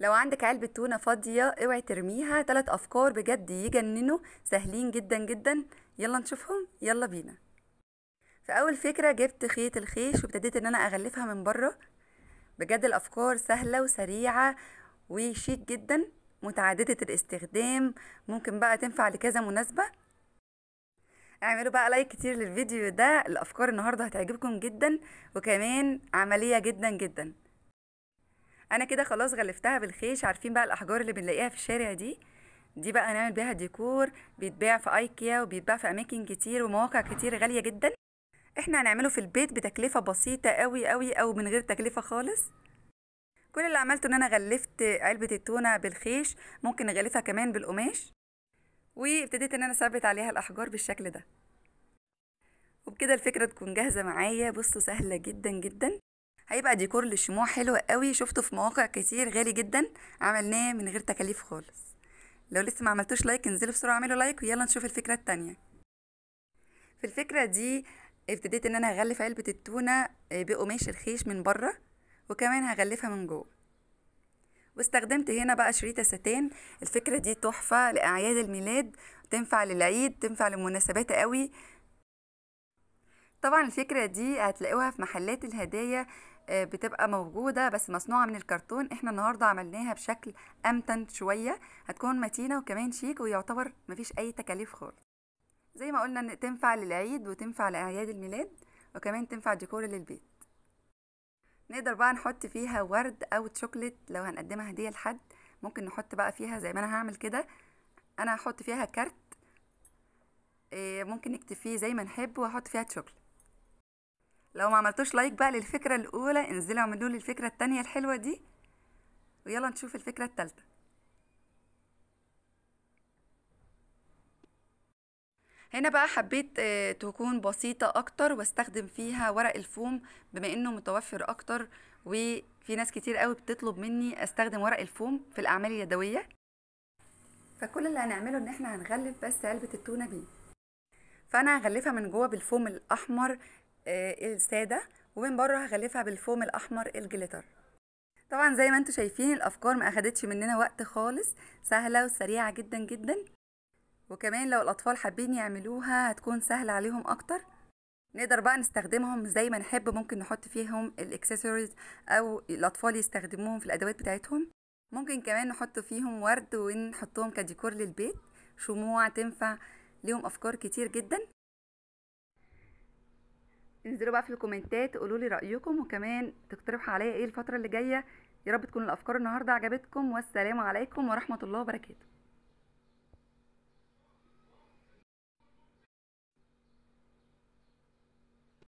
لو عندك علبة تونة فاضية اوعي ترميها تلات أفكار بجد يجننوا سهلين جدا جدا يلا نشوفهم يلا بينا أول فكرة جبت خيط الخيش وابتديت ان انا اغلفها من بره بجد الأفكار سهلة وسريعة وشيك جدا متعددة الاستخدام ممكن بقى تنفع لكذا مناسبة اعملوا بقى لايك كتير للفيديو ده الأفكار النهاردة هتعجبكم جدا وكمان عملية جدا جدا انا كده خلاص غلفتها بالخيش عارفين بقى الاحجار اللي بنلاقيها في الشارع دي دي بقى نعمل بيها ديكور بيتباع في ايكيا وبيتباع في اماكن كتير ومواقع كتير غاليه جدا احنا هنعمله في البيت بتكلفه بسيطه قوي قوي او من غير تكلفه خالص كل اللي عملته ان انا غلفت علبه التونه بالخيش ممكن نغلفها كمان بالقماش وابتديت ان انا اثبت عليها الاحجار بالشكل ده وبكده الفكره تكون جاهزه معايا بصوا سهله جدا جدا هيبقى ديكور للشموع حلو قوي شفته في مواقع كتير غالي جدا عملناه من غير تكاليف خالص لو لسه ما عملتوش لايك انزلوا بسرعه اعملوا لايك ويلا نشوف الفكره التانية في الفكره دي ابتديت ان انا هغلف علبه التونه آه، بقماش الخيش من بره وكمان هغلفها من جوه واستخدمت هنا بقى شريطه ستان الفكره دي تحفه لاعياد الميلاد تنفع للعيد تنفع لمناسبات قوي طبعا الفكرة دي هتلاقوها في محلات الهدايا آه، بتبقى موجوده بس مصنوعه من الكرتون احنا النهارده عملناها بشكل امتن شويه هتكون متينه وكمان شيك ويعتبر مفيش اي تكاليف خالص زي ما قلنا تنفع للعيد وتنفع لاعياد الميلاد وكمان تنفع ديكور للبيت نقدر بقى نحط فيها ورد او تشوكلت لو هنقدمها هديه لحد ممكن نحط بقى فيها زي ما انا هعمل كده انا هحط فيها كارت آه، ممكن نكتب فيه زي ما نحب واحط فيها تشوكلت لو ما عملتوش لايك بقى للفكرة الأولى انزلوا اعملوا لي الفكرة التانية الحلوة دي ويلا نشوف الفكرة التالتة هنا بقى حبيت آه، تكون بسيطة أكتر واستخدم فيها ورق الفوم بما إنه متوفر أكتر وفي ناس كتير قوي بتطلب مني أستخدم ورق الفوم في الأعمال اليدوية فكل اللي هنعمله إن إحنا هنغلف بس علبة التونة بيه فأنا هغلفها من جوه بالفوم الأحمر آه، الساده ومن بره هغلفها بالفوم الاحمر الجليتر طبعا زي ما انتم شايفين الافكار ما اخدتش مننا وقت خالص سهله وسريعه جدا جدا وكمان لو الاطفال حابين يعملوها هتكون سهله عليهم اكتر نقدر بقى نستخدمهم زي ما نحب ممكن نحط فيهم الاكسسوارز او الاطفال يستخدموهم في الادوات بتاعتهم ممكن كمان نحط فيهم ورد ونحطهم كديكور للبيت شموع تنفع ليهم افكار كتير جدا انزلوا بقى في الكومنتات تقولوا لي رايكم وكمان تقترحوا عليا ايه الفتره اللي جايه يا رب تكون الافكار النهارده عجبتكم والسلام عليكم ورحمه الله وبركاته